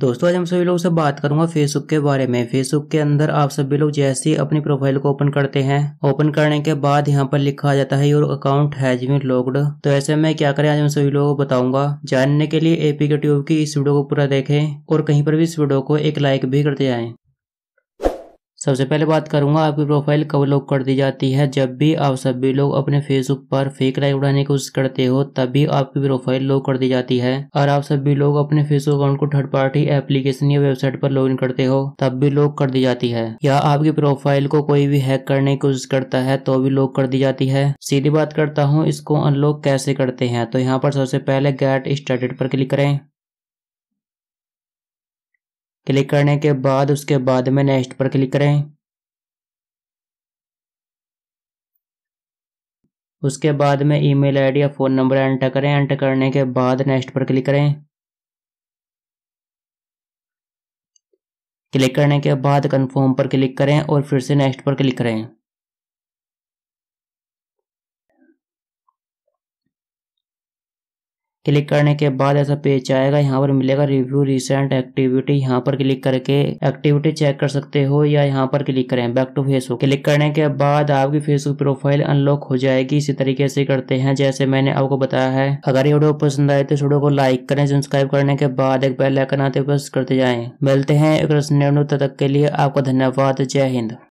दोस्तों आज हम सभी लोग से बात करूंगा फेसबुक के बारे में फेसबुक के अंदर आप सभी लोग जैसे ही अपनी प्रोफाइल को ओपन करते हैं ओपन करने के बाद यहाँ पर लिखा जाता है your account has been locked तो ऐसे में क्या करें आज हम सभी लोगों को बताऊंगा जानने के लिए एपी के ट्यूब की इस वीडियो को पूरा देखें और कहीं पर भी इस वीडियो को एक लाइक भी करते जाए सबसे पहले बात करूंगा आपकी प्रोफाइल कब लॉक कर दी जाती है जब भी आप सभी लोग अपने फेसबुक पर फेक लाइक उड़ाने की कोशिश करते हो तभी आपकी प्रोफाइल लॉक कर दी जाती है और आप सभी लोग अपने फेसबुक अकाउंट को थर्ड पार्टी एप्लीकेशन या वेबसाइट पर लॉग करते हो तब भी लॉक कर दी जाती है या आपकी प्रोफाइल को कोई भी हैक करने की कोशिश करता है तो भी लॉक कर दी जाती है सीधी बात करता हूँ इसको अनलॉक कैसे करते हैं तो यहाँ पर सबसे पहले गेट स्टार्टेड पर क्लिक करें क्लिक करने के बाद उसके बाद में नेक्स्ट पर क्लिक करें उसके बाद में ईमेल आईडी या फ़ोन नंबर एंटर करें एंटर करने के बाद नेक्स्ट पर क्लिक करें क्लिक करने के बाद कंफर्म पर क्लिक करें और फिर से नेक्स्ट पर क्लिक करें क्लिक करने के बाद ऐसा पेज आएगा यहाँ पर मिलेगा रिव्यू रिसेंट एक्टिविटी यहाँ पर क्लिक करके एक्टिविटी चेक कर सकते हो या यहाँ पर क्लिक करें बैक टू फेसबुक क्लिक करने के बाद आपकी फेसबुक प्रोफाइल अनलॉक हो जाएगी इसी तरीके से करते हैं जैसे मैंने आपको बताया है अगर ये वीडियो पसंद आए तो वीडियो को लाइक करें सब्सक्राइब करने के बाद एक बेल आइकन आते प्रेस करते जाएं मिलते हैं एक तक के लिए आपका धन्यवाद जय हिंद